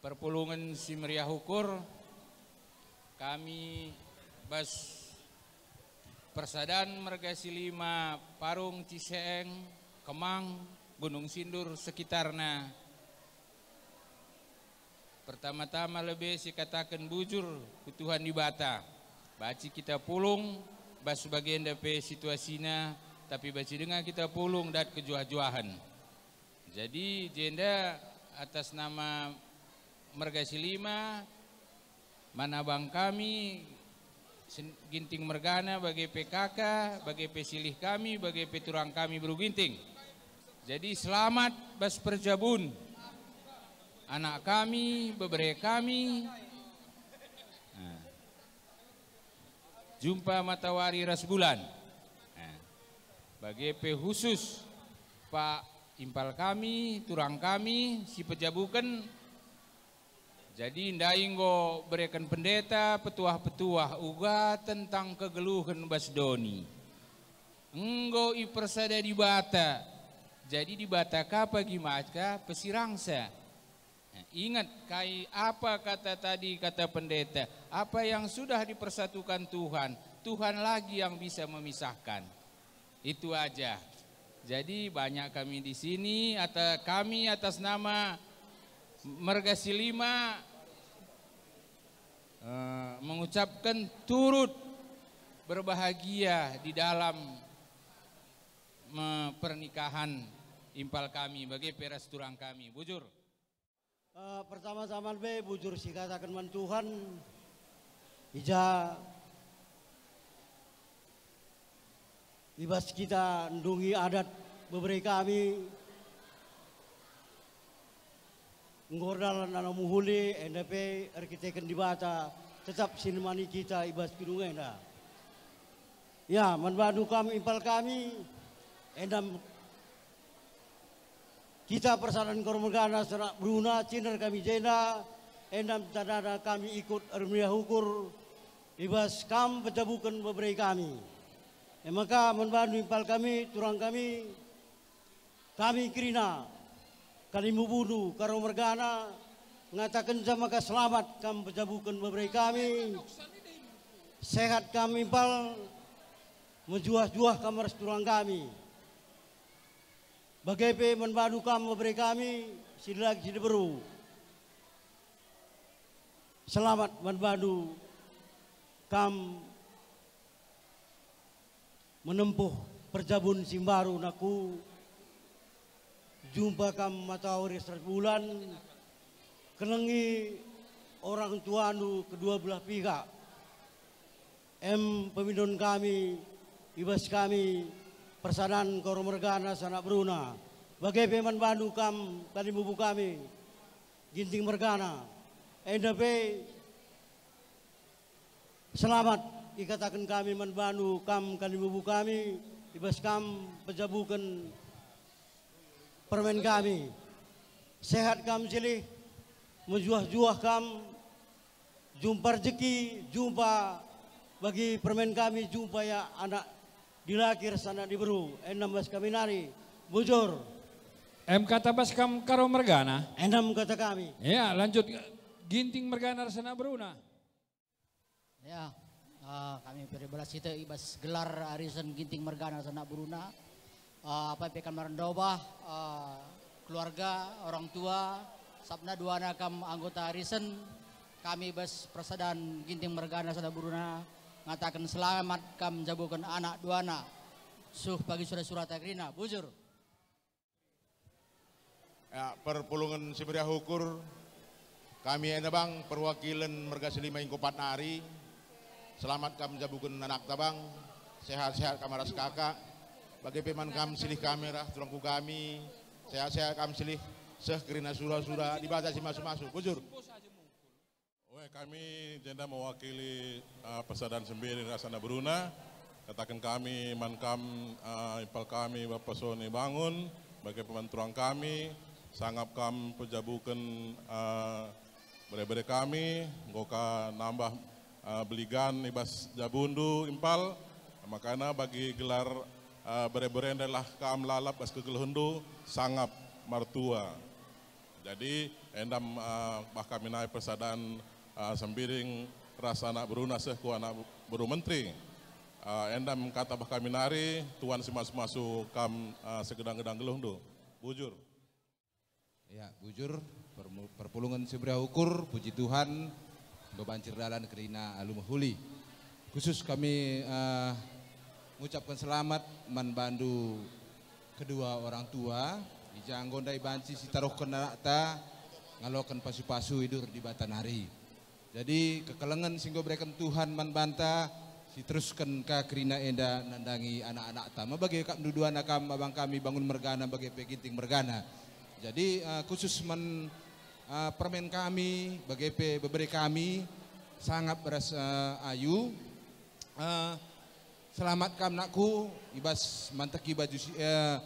Perpulungan meriah Hukur kami bas Persadan Mergasi Lima Parung Ciseeng Kemang Gunung Sindur sekitarnya pertama-tama lebih si katakan bujur Tuhan di bata baci kita pulung bas sebagian DP situasinya tapi baci dengan kita pulung dan kejuah-juahan jadi jenda atas nama Mergasi Lima, Manabang kami, Ginting Mergana bagi PKK, bagi Pesilih kami, bagi Peturang kami Bro Ginting. Jadi selamat Bas Perjabun. Anak kami, bebere kami. Nah. Jumpa matawari ras bulan. Nah. P khusus Pak Impal kami, Turang kami, si pejabukan jadi ndainggo berikan pendeta petuah-petuah uga tentang kegeluhan Bas Doni. Enggo ipersada di bata. Jadi di bata kapa gimaka pesirangsa. Nah, ingat kai apa kata tadi kata pendeta, apa yang sudah dipersatukan Tuhan, Tuhan lagi yang bisa memisahkan. Itu aja. Jadi banyak kami di sini atau kami atas nama Mergasi Lima Eh, mengucapkan turut berbahagia di dalam pernikahan impal kami bagi peras turang kami. Bujur. Uh, eh, pertama zaman be bujur si katakan man Tuhan ija ibas kita ndungi adat beberi kami ngordalan anak muhuli NDP arkiteken dibaca tetap sinemani kita ibas kidungan dah. Ya, manbadu kami impal kami endam kita persalahan kormegana serak Bruna cinder kami jena endam tadada kami ikut armia hukur ibas kam pecabukan beberi kami. Ya, maka manbadu impal kami turang kami kami kirina kami budu karo mergana ngatakan sama selamat kami pejabukan mereka kami sehat kami bal menjuah-juah kamar restoran kami bagai pe menbadu kami memberi kami sila lagi selamat menbadu kam menempuh perjabun simbaru naku jumpa kam matahari bulan kenangi orang tua anu kedua belah pihak m pemindun kami ibas kami persanan kormergana sanak beruna bagai peman bandu kam tadi bubu kami ginting mergana NDP selamat ikatakan kami man bandu kam kali kami ibas kam pejabukan permen kami. Sehat kami silih, menjuah-juah kam, jumpa rezeki, jumpa bagi permen kami, jumpa ya anak dilakir sana di beru enam belas kami nari, bujur. M kata bas kam karo mergana. Enam kata kami. Ya lanjut, ginting mergana sana beruna. Ya, ah, kami peribalas itu ibas gelar arisan ginting mergana sana beruna uh, apa pekan merendobah uh, eh, keluarga orang tua sabna dua kam anggota risen kami bes persadan ginting mergana sada buruna mengatakan selamat kam jabukan anak duana suh bagi surat surat takrina bujur ya, perpulungan Simeria Hukur kami ada bang perwakilan merga selima ingkupat nari selamat kam jabukan anak tabang sehat-sehat kamaras kakak bagi peman kam silih kamera tulangku kami saya saya kam silih seh kerina sura dibaca dibatasi masuk-masuk bujur Oke, kami jenda mewakili uh, ah, pesadan sendiri Rasana Beruna. Katakan kami, mankam, uh, ah, impal kami, Bapak Soni Bangun, bagi pemantuang kami, sangap kam pejabukan uh, ah, bere kami, goka nambah uh, beligan ibas jabundu impal, makanya bagi gelar uh, eh, bere-berenda kami kaam lalap as kegelhundu sangap martua. Jadi endam uh, eh, bah kami naik persadaan uh, sembiring rasa anak beruna anak beru menteri. endam kata bahkan kami nari tuan semas masuk kami kam segedang-gedang gelundu. Bujur. Ya, bujur perpulungan seberah ukur puji Tuhan bebancir dalan kerina alumahuli. Khusus kami mengucapkan selamat membantu kedua orang tua di dari Banci Sitaruh Kenata ngalokan pasu-pasu hidur di Batanari. Jadi kekelengan singgo berikan Tuhan membantah si teruskan ke kerina enda nandangi anak-anak tama bagi kak dudu anak abang kami bangun mergana bagi pegiting mergana. Jadi eh, khusus men eh, permen kami bagi pe beberi kami sangat beras eh, ayu selamatkan anakku ibas manteki baju eh,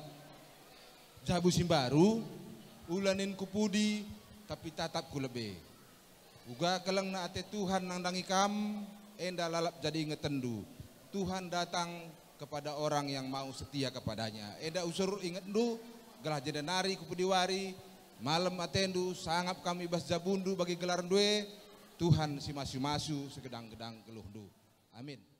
jabu simbaru ulanin kupudi tapi tatapku lebih uga keleng na ate Tuhan nandangi kam enda lalap jadi ngetendu Tuhan datang kepada orang yang mau setia kepadanya enda usur inget du gelah jadi nari kupudi wari malam atendu sangap kami ibas jabundu bagi gelar duwe Tuhan si masu-masu segedang-gedang geluh du amin